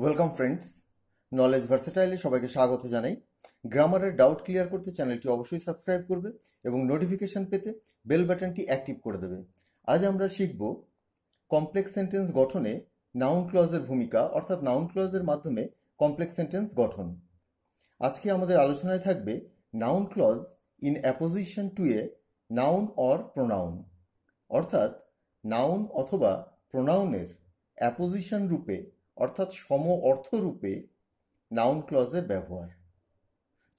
welcome friends knowledge ভার্সেটাইলে সবাইকে স্বাগত জানাই গ্রামারের ডাউট ক্লিয়ার করতে চ্যানেলটি অবশ্যই সাবস্ক্রাইব করবে এবং নোটিফিকেশন পেতে বেল বাটনটি অ্যাক্টিভ করে দেবে আজ আমরা শিখব কমপ্লেক্স সেন্টেন্স গঠনে নাউন ক্লজের ভূমিকা অর্থাৎ নাউন ক্লজের মাধ্যমে কমপ্লেক্স সেন্টেন্স গঠন আজকে আমাদের আলোচনায় থাকবে noun clause in apposition to a noun or pronoun অর্থাৎ নাউন অথবা প্রোনাউনের অ্যাপোজিশন রূপে অর্থাৎ সম অর্থরূপে নাউন ক্লজের ব্যবহার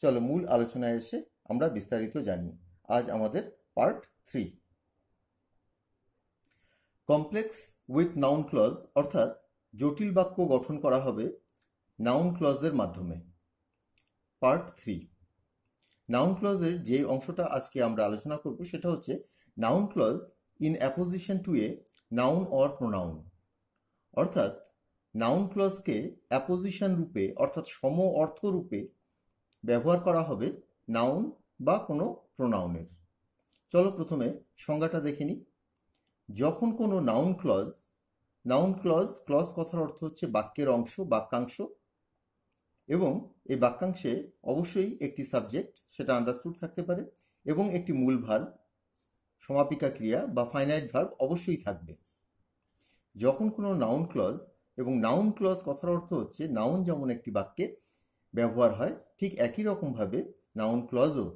চলো মূল আলোচনায় এসে আমরা বিস্তারিত জানি আজ আমাদের part three complex with noun clause অর্থাৎ জটিল বাক্য গঠন করা হবে নাউন ক্লজের মাধ্যমে পার্ট থ্রি নাউন ক্লজের যে অংশটা আজকে আমরা আলোচনা করব সেটা হচ্ছে noun clause in apposition to a noun or pronoun অর্থাৎ নাউন ক্লজকে অ্যাপোজিশন রূপে অর্থাৎ সম অর্থ রূপে ব্যবহার করা হবে নাউন বা কোনো প্রোনাউনের চলো প্রথমে সংজ্ঞাটা দেখে নিই যখন কোনো noun clause noun clause clause কথার অর্থ হচ্ছে বাক্যের অংশ বাক্যাংশ এবং এই বাক্যাংশে অবশ্যই একটি সাবজেক্ট সেটা আন্ডারস্টুড থাকতে পারে এবং একটি মূল ভার সমাপিকা ক্রিয়া বা ফাইনাইট ভার্ব অবশ্যই থাকবে যখন কোনো নাউন ক্লজ এবং নাউন ক্লজ কথার অর্থ হচ্ছে নাউন যেমন একটি বাক্যে ব্যবহার হয় ঠিক একই রকমভাবে নাউন ক্লজও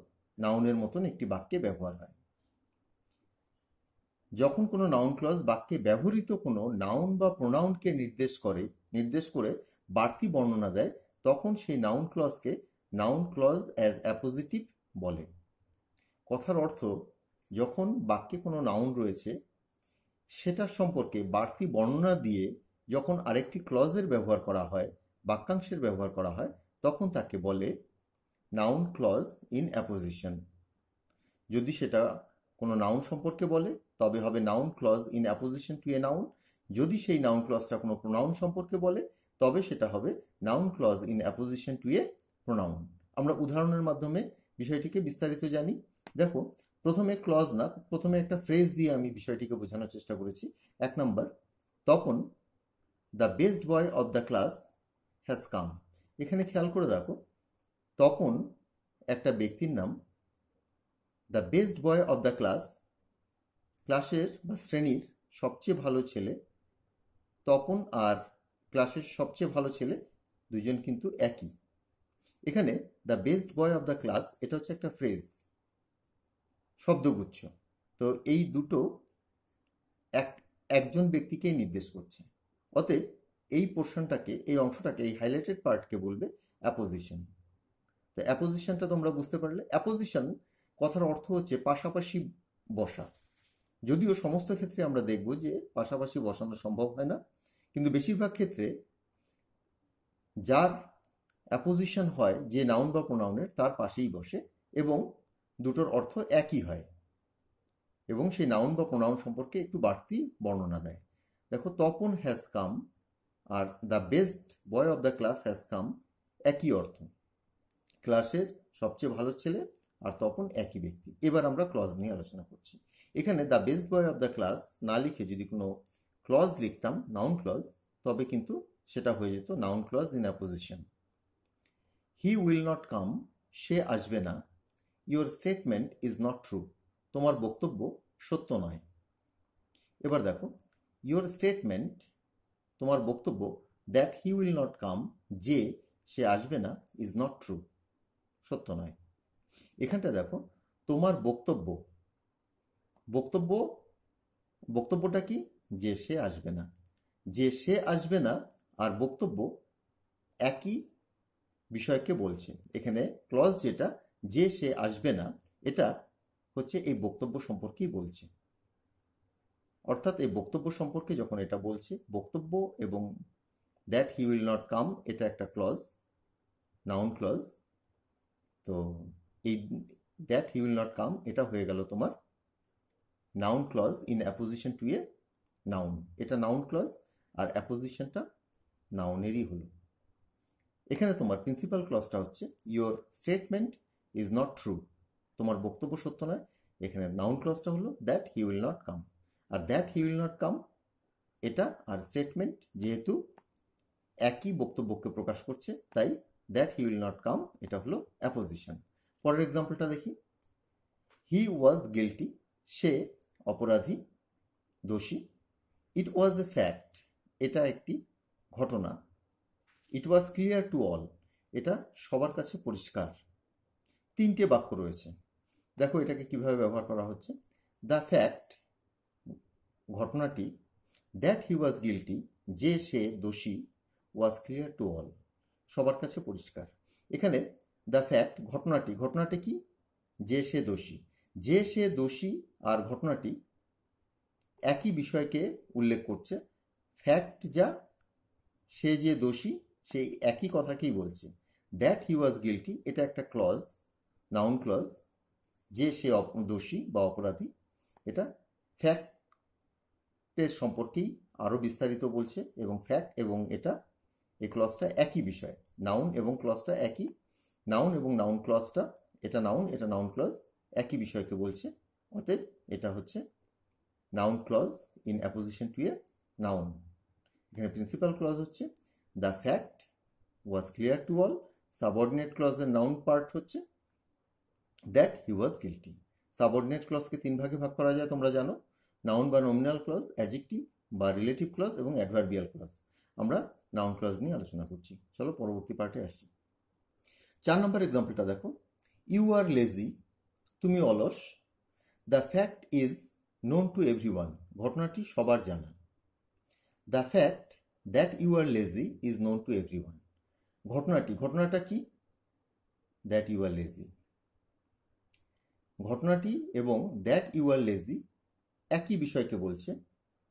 নাউনের মতন একটি বাক্যে ব্যবহার হয় যখন কোনো নাউন ক্লজ বাক্যে ব্যবহৃত কোনো নাউন বা প্রোনাউনকে নির্দেশ করে নির্দেশ করে বাড়তি বর্ণনা দেয় তখন সেই নাউন ক্লজকে নাউন ক্লজ অ্যাজ অ্যাপোজিটিভ বলে কথার অর্থ যখন বাক্যে কোনো নাউন রয়েছে সেটার সম্পর্কে বাড়তি বর্ণনা দিয়ে যখন আরেকটি ক্লজের ব্যবহার করা হয় বাক্যাংশের ব্যবহার করা হয় তখন তাকে বলে নাউন ক্লজ ইন অ্যাপোজিশন যদি সেটা কোনো নাউন সম্পর্কে বলে তবে হবে noun clause in apposition to a noun যদি সেই নাউন ক্লজটা কোনো প্রোনাউন সম্পর্কে বলে তবে সেটা হবে noun clause in apposition to a pronoun আমরা উদাহরণের মাধ্যমে বিষয়টিকে বিস্তারিত জানি দেখো প্রথমে ক্লজ না প্রথমে একটা ফ্রেজ দিয়ে আমি বিষয়টিকে বোঝানোর চেষ্টা করেছি এক নম্বর তখন the best boy of the class has come এখানে খেয়াল করে দেখো তখন একটা ব্যক্তির নাম the best boy of the class ক্লাসের বা শ্রেণীর সবচেয়ে ভালো ছেলে তপন আর ক্লাসের সবচেয়ে ভালো ছেলে দুজন কিন্তু একই এখানে the best boy of the class এটা হচ্ছে একটা ফ্রেজ শব্দগুচ্ছ তো এই দুটো এক একজন ব্যক্তিকেই নির্দেশ করছে অতএব এই পোর্শনটাকে এই অংশটাকে এই হাইলাইটেড পার্টকে বলবে অ্যাপোজিশন তো অ্যাপোজিশনটা তোমরা বুঝতে পারলে অ্যাপোজিশন কথার অর্থ হচ্ছে পাশাপাশি বসা যদিও সমস্ত ক্ষেত্রে আমরা দেখব যে পাশাপাশি বসানো সম্ভব হয় না কিন্তু বেশিরভাগ ক্ষেত্রে যার অ্যাপোজিশন হয় যে নাউন বা প্রোনাউনের তার পাশেই বসে এবং দুটোর অর্থ একই হয় এবং সেই নাউন বা প্রোনাউন সম্পর্কে একটু বাড়তি বর্ণনা দেয় দেখো তপন হ্যাজ কাম আর the best boy of the class has come একই অর্থ ক্লাসের সবচেয়ে ভালো ছেলে আর তপন একই ব্যক্তি এবার আমরা ক্লজ নিয়ে আলোচনা করছি এখানে the best boy of the class না লিখে যদি কোনো ক্লজ লিখতাম নাউন ক্লজ তবে কিন্তু সেটা হয়ে যেত noun clause in apposition he will not come সে আসবে না your statement is not true তোমার বক্তব্য সত্য নয় এবার দেখো ইউর স্টেটমেন্ট তোমার বক্তব্য that he will not come যে সে আসবে না ইজ নট ট্রু সত্য নয় এখানটা দেখো তোমার বক্তব্য বক্তব্য বক্তব্যটা কি যে সে আসবে না যে সে আসবে না আর বক্তব্য একই বিষয়কে বলছে এখানে ক্লজ যেটা যে সে আসবে না এটা হচ্ছে এই বক্তব্য সম্পর্কেই বলছে অর্থাৎ এই বক্তব্য সম্পর্কে যখন এটা বলছে বক্তব্য এবং that he will not come এটা একটা ক্লজ নাউন ক্লজ তো এই that he will not come এটা হয়ে গেল তোমার noun clause in apposition to a noun এটা নাউন ক্লজ আর অ্যাপোজিশনটা নাউনেরই হলো এখানে তোমার প্রিন্সিপাল ক্লজটা হচ্ছে your statement is not true তোমার বক্তব্য সত্য নয় এখানে নাউন ক্লজটা হলো that he will not come আর that he will not come এটা আর স্টেটমেন্ট যেহেতু একই বক্তব্যকে প্রকাশ করছে তাই that he will not come এটা হলো অ্যাপোজিশন পরের এক্সাম্পলটা দেখি হি ওয়াজ গিলটি সে অপরাধী দোষী ইট ওয়াজ এ ফ্যাক্ট এটা একটি ঘটনা it was clear to all এটা সবার কাছে পরিষ্কার তিনটে বাক্য রয়েছে দেখো এটাকে কিভাবে ব্যবহার করা হচ্ছে দ্য ফ্যাক্ট ঘটনাটি দ্যাট হি ওয়াজ গিলটি যে সে দোষী ওয়াজ ক্লিয়ার টু অল সবার কাছে পরিষ্কার এখানে দ্য ফ্যাক্ট ঘটনাটি ঘটনাটি কি যে সে দোষী যে সে দোষী আর ঘটনাটি একই বিষয়কে উল্লেখ করছে ফ্যাক্ট যা সে যে দোষী সেই একই কথাকেই বলছে দ্যাট হি ওয়াজ গিলটি এটা একটা ক্লজ নাউন ক্লজ যে সে দোষী বা অপরাধী এটা ফ্যাক্ট টেস্ট সম্পর্কেই আরও বিস্তারিত বলছে এবং ফ্যাক্ট এবং এটা এই ক্লসটা একই বিষয় নাউন এবং ক্লসটা একই নাউন এবং নাউন ক্লসটা এটা নাউন এটা নাউন ক্লস একই বিষয়কে বলছে অতএব এটা হচ্ছে noun clause in apposition to a noun এখানে প্রিন্সিপাল ক্লজ হচ্ছে the fact was clear to all subordinate ক্লজের নাউন পার্ট হচ্ছে that he was guilty subordinate ক্লজকে তিন ভাগে ভাগ করা যায় তোমরা জানো নাউন বা নমিনাল ক্লজ অ্যাডজেক্টিভ বা রিলেটিভ ক্লজ এবং অ্যাডভার্বিয়াল ক্লজ আমরা নাউন ক্লজ নিয়ে আলোচনা করছি চলো পরবর্তী পার্টে আসি চার নম্বর এক্সাম্পলটা দেখো ইউ আর লেজি তুমি অলস the fact is known to every ঘটনাটি সবার জানা the fact that you are lazy is known to every ঘটনাটি ঘটনাটা কি দ্যাট ইউ আর লেজি ঘটনাটি এবং দ্যাট ইউ আর লেজি একই বিষয়কে বলছে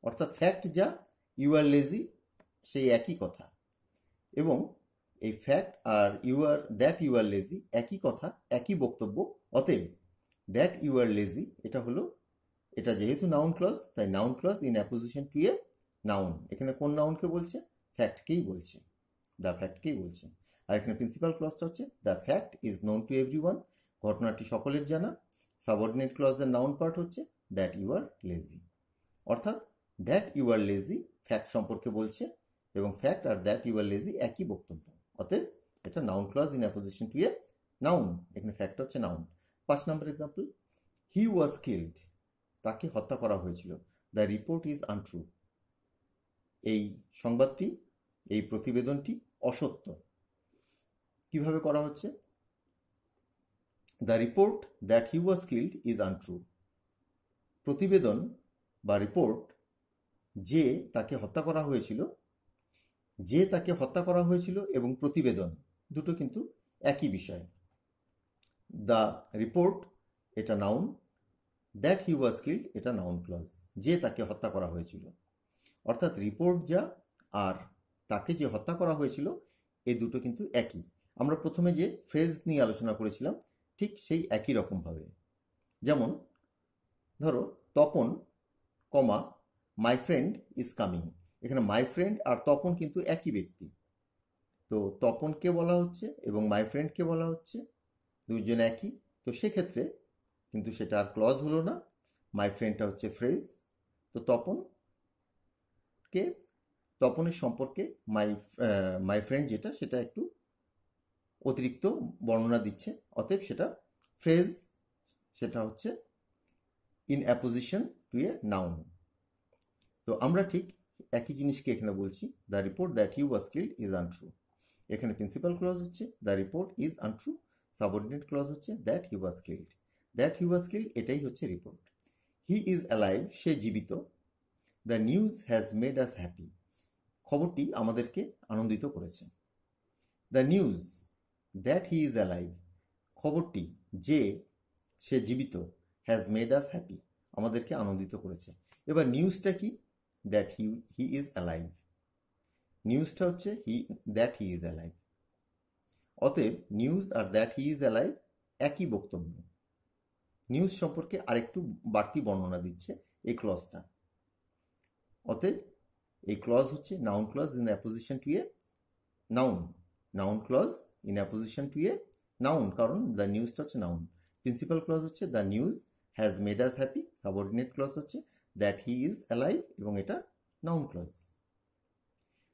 অর্থাৎ ফ্যাক্ট যা ইউ আর লেজি সেই একই কথা এবং এই ফ্যাক্ট আর you are that you are lazy একই কথা একই বক্তব্য অতএব দ্যাট ইউ আর লেজি এটা হলো এটা যেহেতু নাউন ক্লজ তাই noun clause in apposition to a noun এখানে কোন নাউনকে বলছে ফ্যাক্টকেই বলছে দ্য ফ্যাক্টকেই বলছে আর এখানে প্রিন্সিপাল ক্লজটা হচ্ছে the fact is known to every ঘটনাটি সকলের জানা সাবঅর্ডিনেট দ্য নাউন পার্ট হচ্ছে দ্যাট ইউ আর লেজি অর্থাৎ that you are lazy fact সম্পর্কে বলছে এবং ফ্যাক্ট আর দ্যাট ইউ আর লেজি একই বক্তব্য অতএব এটা noun clause in apposition to a noun এখানে ফ্যাক্ট হচ্ছে নাউন পাঁচ নম্বর এক্সাম্পল হি ওয়াজ কিল্ড তাকে হত্যা করা হয়েছিল দ্য রিপোর্ট ইজ আনট্রু এই সংবাদটি এই প্রতিবেদনটি অসত্য কিভাবে করা হচ্ছে the report that he was killed is untrue প্রতিবেদন বা রিপোর্ট যে তাকে হত্যা করা হয়েছিল যে তাকে হত্যা করা হয়েছিল এবং প্রতিবেদন দুটো কিন্তু একই বিষয় দ্য রিপোর্ট এটা noun that he was killed এটা নাউন ক্লজ যে তাকে হত্যা করা হয়েছিল অর্থাৎ রিপোর্ট যা আর তাকে যে হত্যা করা হয়েছিল এই দুটো কিন্তু একই আমরা প্রথমে যে ফ্রেজ নিয়ে আলোচনা করেছিলাম ঠিক সেই একই রকমভাবে যেমন ধরো Tapan comma my friend is coming এখানে মাই ফ্রেন্ড আর তপন কিন্তু একই ব্যক্তি তো তপনকে বলা হচ্ছে এবং মাই ফ্রেন্ডকে বলা হচ্ছে দুজন একই তো সেক্ষেত্রে কিন্তু সেটা আর ক্লজ হলো না মাই ফ্রেন্ডটা হচ্ছে ফ্রেজ তো তপনকে তপনের সম্পর্কে মাই মাই ফ্রেন্ড যেটা সেটা একটু অতিরিক্ত বর্ণনা দিচ্ছে অতএব সেটা ফ্রেজ সেটা হচ্ছে in apposition to a noun তো আমরা ঠিক একই জিনিসকে এখানে বলছি the report that you was killed is untrue এখানে প্রিন্সিপাল ক্লজ হচ্ছে the report is untrue subordinate clause হচ্ছে that he was killed that he was killed এটাই হচ্ছে রিপোর্ট হি ইজ অ্যালাইভ সে জীবিত the news has made us happy খবরটি আমাদেরকে আনন্দিত করেছে the news that he is alive খবরটি যে সে জীবিত হ্যাজ মেড আস হ্যাপি আমাদেরকে আনন্দিত করেছে এবার নিউজটা কি that he he is alive নিউজটা হচ্ছে he that he is alive অতএব নিউজ আর দ্যাট হি ইজ অ্যালাইভ একই বক্তব্য নিউজ সম্পর্কে আরেকটু বাড়তি বর্ণনা দিচ্ছে এই ক্লজটা অতএব এই ক্লজ হচ্ছে noun clause in apposition to a noun noun clause in apposition to a noun কারণ দ্য নিউজটা হচ্ছে নাউন প্রিন্সিপাল ক্লজ হচ্ছে the news has made us happy subordinate clause হচ্ছে দ্যাট হি ইজ অ্যালাইভ এবং এটা noun clause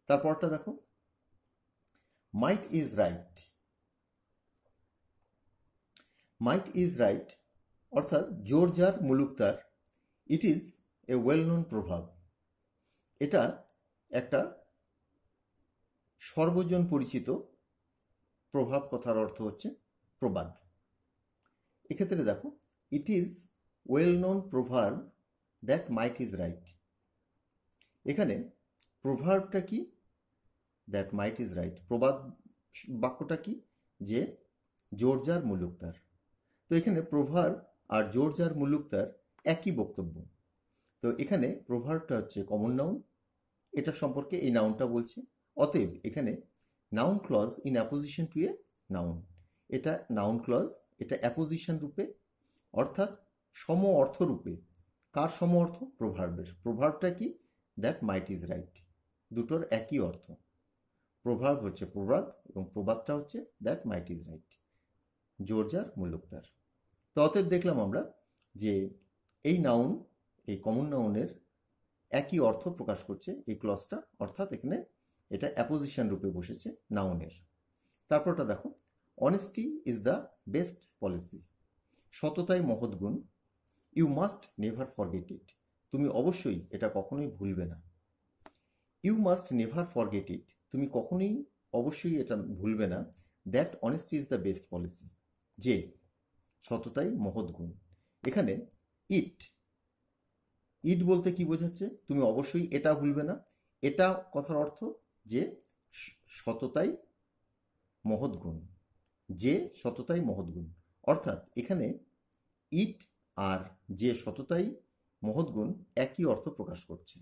তারপরটা দেখো might is right might is right অর্থাৎ জোর যার মুলুক তার it is a well known proverb এটা একটা সর্বজন পরিচিত প্রভাব কথার অর্থ হচ্ছে প্রবাদ এক্ষেত্রে দেখো it is well known proverb that might is right এখানে প্রভার্বটা কি দ্যাট মাইট ইজ রাইট প্রবাদ বাক্যটা কি যে জোরজার মুলুকদার তো এখানে প্রভার আর জোরজার মুলুকদার একই বক্তব্য তো এখানে প্রভারটা হচ্ছে কমন নাউন এটা সম্পর্কে এই নাউনটা বলছে অতএব এখানে noun clause in apposition to a noun এটা নাউন ক্লজ এটা অ্যাপোজিশন রূপে অর্থাৎ সম অর্থরূপে কার সম অর্থ প্রভাবের প্রভাবটা কি দ্যাট মাইট ইজ রাইট দুটোর একই অর্থ প্রভাব হচ্ছে প্রবাদ এবং প্রবাদটা হচ্ছে দ্যাট মাইট ইজ রাইট জোরজার মুলুকদার তো অতএব দেখলাম আমরা যে এই নাউন এই কমন নাউনের একই অর্থ প্রকাশ করছে এই ক্লসটা অর্থাৎ এখানে এটা অ্যাপোজিশন রূপে বসেছে নাউনের তারপরটা দেখো honesty is the best policy সততাই মহৎ গুণ you must never forget it তুমি অবশ্যই এটা কখনোই ভুলবে না you must never forget it তুমি কখনোই অবশ্যই এটা ভুলবে না that honesty is the best policy যে সততাই মহৎ গুণ এখানে ইট ইট বলতে কি বোঝাচ্ছে তুমি অবশ্যই এটা ভুলবে না এটা কথার অর্থ যে সততাই মহৎ গুণ যে সততাই মহৎ গুণ অর্থাৎ এখানে ইট আর যে সততাই মহৎগুণ একই অর্থ প্রকাশ করছে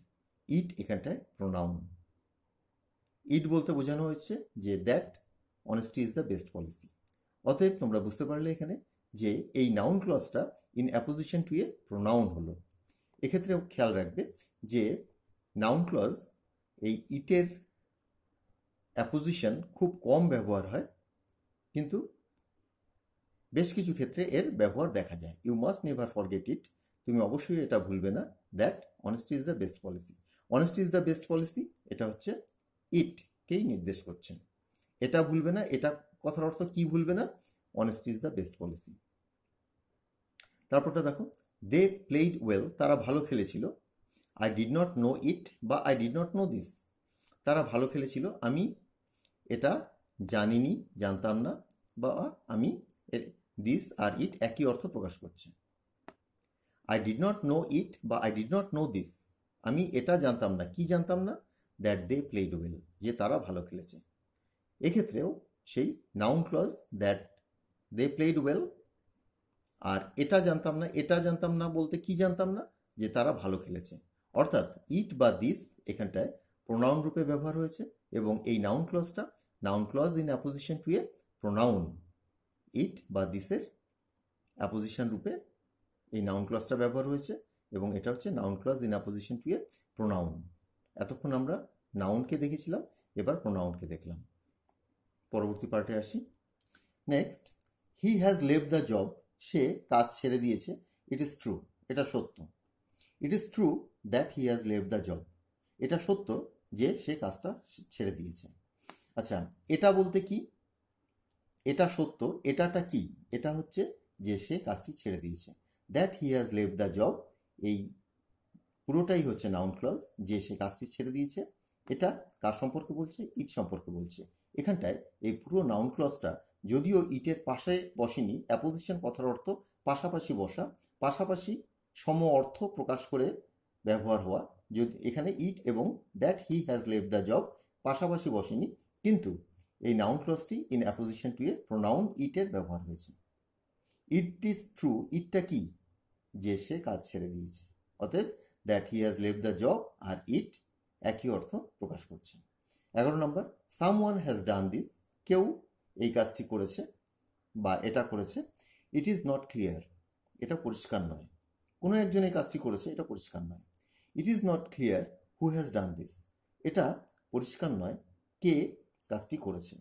ইট এখানটায় প্রোনাউন ইট বলতে বোঝানো হয়েছে যে that honesty is the best policy অতএব তোমরা বুঝতে পারলে এখানে যে এই নাউন ক্লসটা in apposition to a pronoun হলো এক্ষেত্রে খেয়াল রাখবে যে নাউন ক্লজ এই ইটের অ্যাপোজিশন খুব কম ব্যবহার হয় কিন্তু বেশ কিছু ক্ষেত্রে এর ব্যবহার দেখা যায় you must never forget it তুমি অবশ্যই এটা ভুলবে না that honesty is the best policy honesty is the best policy এটা হচ্ছে ইটকেই নির্দেশ করছেন এটা ভুলবে না এটা কথার অর্থ কি ভুলবে না honesty is the best policy তারপরটা দেখো দে প্লেড ওয়েল তারা ভালো খেলেছিল I did not know it বা I did not know this তারা ভালো খেলেছিল আমি এটা জানিনি জানতাম না বা আমি দিস আর ইট একই অর্থ প্রকাশ করছে I did not know it বা I did not know this আমি এটা জানতাম না কি জানতাম না দ্যাট দে প্লেড ওয়েল যে তারা ভালো খেলেছে এক্ষেত্রেও সেই noun clause that they played well আর এটা জানতাম না এটা জানতাম না বলতে কি জানতাম না যে তারা ভালো খেলেছে অর্থাৎ ইট বা দিস এখানটায় প্রোনাউন রূপে ব্যবহার হয়েছে এবং এই নাউন ক্লজটা noun clause in apposition to a pronoun it বা দিসের অ্যাপোজিশন রূপে এই নাউন ক্লাসটা ব্যবহার হয়েছে এবং এটা হচ্ছে noun clause in apposition to a pronoun এতক্ষণ আমরা নাউনকে দেখেছিলাম এবার প্রোনাউনকে দেখলাম পরবর্তী পার্টে আসি নেক্সট হি হ্যাজ লেভ দ্য জব সে কাজ ছেড়ে দিয়েছে ইট ইজ ট্রু এটা সত্য it is true that he has লেভ দ্য জব এটা সত্য যে সে কাজটা ছেড়ে দিয়েছে আচ্ছা এটা বলতে কি এটা সত্য এটাটা কি এটা হচ্ছে যে সে কাজটি ছেড়ে দিয়েছে দ্যাট হি হ্যাজ লেভ দ্য জব এই পুরোটাই হচ্ছে নাউন ক্লজ যে সে কাজটি ছেড়ে দিয়েছে এটা কার সম্পর্কে বলছে ইট সম্পর্কে বলছে এখানটায় এই পুরো নাউন ক্লজটা যদিও ইটের পাশে বসেনি অ্যাপোজিশন কথার অর্থ পাশাপাশি বসা পাশাপাশি সম অর্থ প্রকাশ করে ব্যবহার হওয়া যদি এখানে ইট এবং দ্যাট হি হ্যাজ লেভ দ্য জব পাশাপাশি বসেনি কিন্তু এই নাউন ক্লসটি in apposition to a pronoun ইটের ব্যবহার হয়েছে ইট ইজ ট্রু ইটটা কি যে সে কাজ ছেড়ে দিয়েছে অতএব দ্যাট হি হ্যাজ লেভ দ্য জব আর ইট একই অর্থ প্রকাশ করছে এগারো নম্বর someone has done this কেউ এই কাজটি করেছে বা এটা করেছে ইট ইজ নট ক্লিয়ার এটা পরিষ্কার নয় কোনো একজন এই কাজটি করেছে এটা পরিষ্কার নয় it is not clear who has done this এটা পরিষ্কার নয় কে কাজটি করেছেন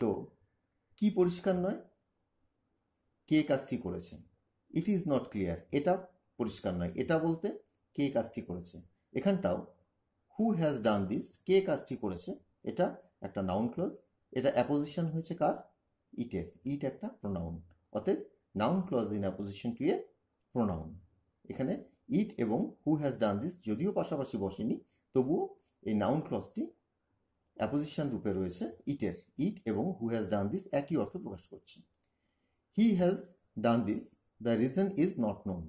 তো কি পরিষ্কার নয় কে কাজটি করেছে ইট ইজ নট ক্লিয়ার এটা পরিষ্কার নয় এটা বলতে কে কাজটি করেছে এখানটাও হু হ্যাজ ডান দিস কে কাজটি করেছে এটা একটা নাউন ক্লজ এটা অ্যাপোজিশন হয়েছে কার ইটের ইট একটা প্রোনাউন অতএব noun clause in apposition to a pronoun এখানে ইট এবং হু হ্যাজ ডান দিস যদিও পাশাপাশি বসেনি তবুও এই নাউন ক্লজটি অ্যাপোজিশন রূপে রয়েছে ইটের ইট এবং হু হ্যাজ ডান দিস একই অর্থ প্রকাশ করছে he has done this the reason is not known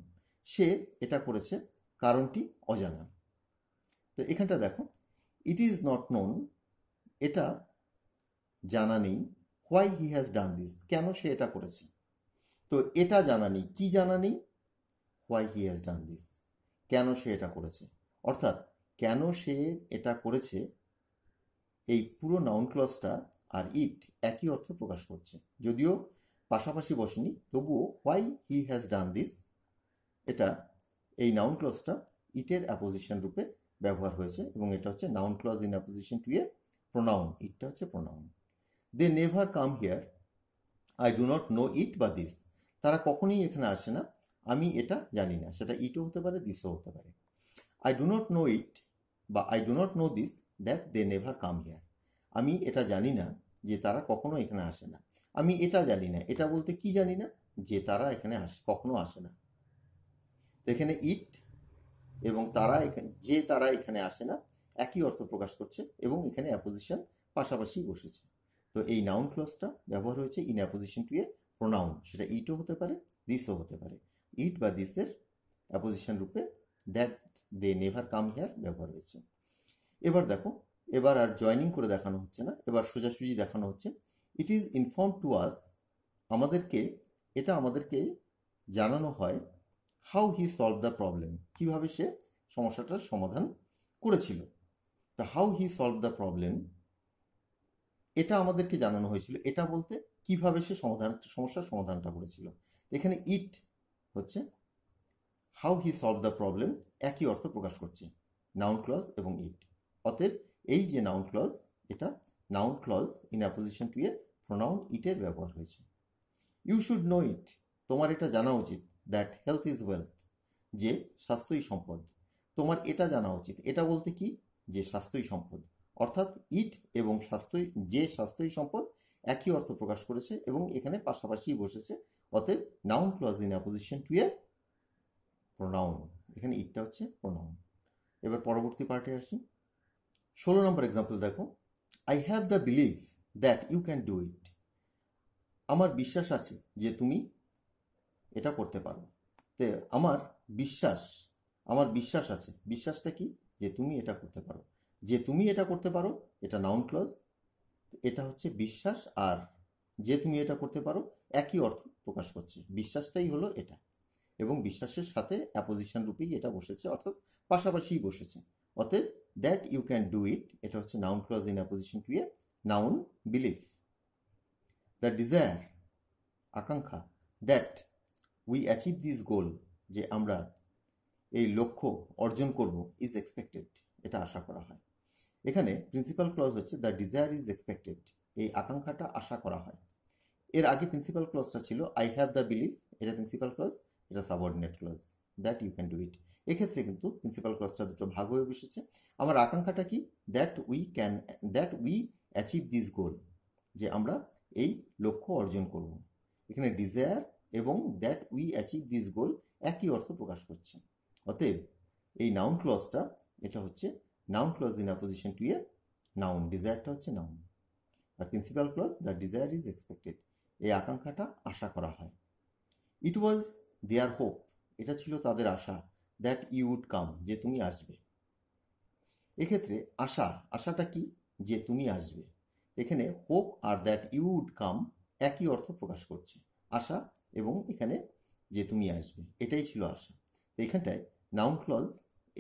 সে এটা করেছে কারণটি অজানা তো এখানটা দেখো ইট ইজ নট নোন এটা জানা নেই why he has done this কেন সে এটা করেছে তো এটা জানা নেই কি জানা নেই why he has done this কেন সে এটা করেছে অর্থাৎ কেন সে এটা করেছে এই পুরো নাউন ক্লসটা আর ইট একই অর্থ প্রকাশ করছে যদিও পাশাপাশি বসেনি তবুও why he has done this এটা এই নাউন ক্লসটা ইটের অ্যাপোজিশন রূপে ব্যবহার হয়েছে এবং এটা হচ্ছে noun clause in apposition to a pronoun ইটটা হচ্ছে pronoun they never come here I do not know it বা দিস তারা কখনই এখানে আসে না আমি এটা জানি না সেটা ইটও হতে পারে দিসও হতে পারে I do not know it বা I do not know this that they never come here আমি এটা জানি না যে তারা কখনো এখানে আসে না আমি এটা জানি না এটা বলতে কি জানি না যে তারা এখানে আসে কখনো আসে না এখানে ইট এবং তারা এখানে যে তারা এখানে আসে না একই অর্থ প্রকাশ করছে এবং এখানে অ্যাপোজিশন পাশাপাশি বসেছে তো এই নাউন ক্লসটা ব্যবহার হয়েছে in apposition to a pronoun সেটা ইটও হতে পারে দিসও হতে পারে ইট বা দিসের অ্যাপোজিশন রূপে that they never come here ব্যবহার হয়েছে এবার দেখো এবার আর জয়নিং করে দেখানো হচ্ছে না এবার সোজাসুজি দেখানো হচ্ছে it is inform to us আমাদেরকে এটা আমাদেরকে জানানো হয় how he solve the problem কিভাবে সে সমস্যাটার সমাধান করেছিল তা how he solve the problem এটা আমাদেরকে জানানো হয়েছিল এটা বলতে কিভাবে সে সমাধান সমস্যার সমাধানটা করেছিল এখানে ইট হচ্ছে how he solve the problem একই অর্থ প্রকাশ করছে নাউন ক্লজ এবং ইট অতএব এই যে নাউন ক্লজ এটা noun clause in apposition to a pronoun ইটের ব্যবহার হয়েছে ইউ শুড নো ইট তোমার এটা জানা উচিত দ্যাট হেলথ ইজ ওয়েলথ যে স্বাস্থ্যই সম্পদ তোমার এটা জানা উচিত এটা বলতে কি যে স্বাস্থ্যই সম্পদ অর্থাৎ ইট এবং স্বাস্থ্যই যে স্বাস্থ্যই সম্পদ একই অর্থ প্রকাশ করেছে এবং এখানে পাশাপাশি বসেছে অতএব noun clause in apposition to a pronoun এখানে ইটটা হচ্ছে প্রোনাউন এবার পরবর্তী পার্টে আসি ষোলো নম্বর এক্সাম্পল দেখো I have the believe that you can do it আমার বিশ্বাস আছে যে তুমি এটা করতে পারো তো আমার বিশ্বাস আমার বিশ্বাস আছে বিশ্বাসটা কি যে তুমি এটা করতে পারো যে তুমি এটা করতে পারো এটা নাউন ক্লজ এটা হচ্ছে বিশ্বাস আর যে তুমি এটা করতে পারো একই অর্থ প্রকাশ করছে বিশ্বাসটাই হলো এটা এবং বিশ্বাসের সাথে অ্যাপোজিশন রূপেই এটা বসেছে অর্থাৎ পাশাপাশিই বসেছে অতএব that you can do it এটা হচ্ছে noun clause in apposition to a noun believe the desire আকাঙ্ক্ষা that we achieve this goal যে আমরা এই লক্ষ্য অর্জন করব ইজ এক্সপেক্টেড এটা আশা করা হয় এখানে প্রিন্সিপাল ক্লজ হচ্ছে দ্য ডিজায়ার ইজ এক্সপেক্টেড এই আকাঙ্ক্ষাটা আশা করা হয় এর আগে প্রিন্সিপাল ক্লজটা ছিল আই হ্যাভ দ্য বিলিভ এটা প্রিন্সিপাল ক্লজ এটা subordinate clause that you can do it এক্ষেত্রে কিন্তু প্রিন্সিপাল ক্লসটা দুটো ভাগ হয়ে বসেছে আমার আকাঙ্ক্ষাটা কি that we can that we achieve this goal যে আমরা এই লক্ষ্য অর্জন করব এখানে ডিজায়ার এবং that we achieve this goal একই অর্থ প্রকাশ করছে অতএব এই নাউন ক্লসটা এটা হচ্ছে noun clause in apposition to a noun ডিজায়ারটা হচ্ছে নাউন আর principal clause the desire is expected এই আকাঙ্ক্ষাটা আশা করা হয় ইট ওয়াজ দেয়ার হোপ এটা ছিল তাদের আশা দ্যাট ইউ উড কাম যে তুমি আসবে এক্ষেত্রে আশা আশাটা কি যে তুমি আসবে এখানে হোপ আর দ্যাট ইউ উড কাম একই অর্থ প্রকাশ করছে আশা এবং এখানে যে তুমি আসবে এটাই ছিল আশা এখানটায় নাউন ক্লজ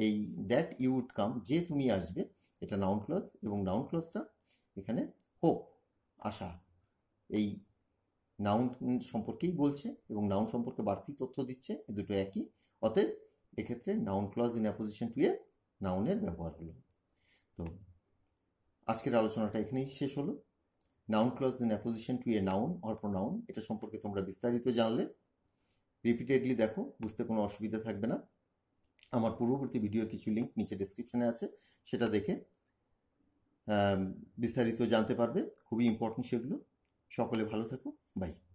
এই দ্যাট ইউ উড কাম যে তুমি আসবে এটা নাউন ক্লজ এবং নাউন ক্লজটা এখানে হোপ আশা এই নাউন সম্পর্কেই বলছে এবং নাউন সম্পর্কে বাড়তি তথ্য দিচ্ছে দুটো একই অতএব এক্ষেত্রে noun clause in apposition to a নাউনের ব্যবহার হলো তো আজকের আলোচনাটা এখানেই শেষ হলো noun clause in apposition to a noun or noun এটা সম্পর্কে তোমরা বিস্তারিত জানলে রিপিটেডলি দেখো বুঝতে কোনো অসুবিধা থাকবে না আমার পূর্ববর্তী ভিডিওর কিছু লিঙ্ক নিচে ডিসক্রিপশনে আছে সেটা দেখে বিস্তারিত জানতে পারবে খুবই ইম্পর্টেন্ট সেগুলো সকলে ভালো থাকো বাই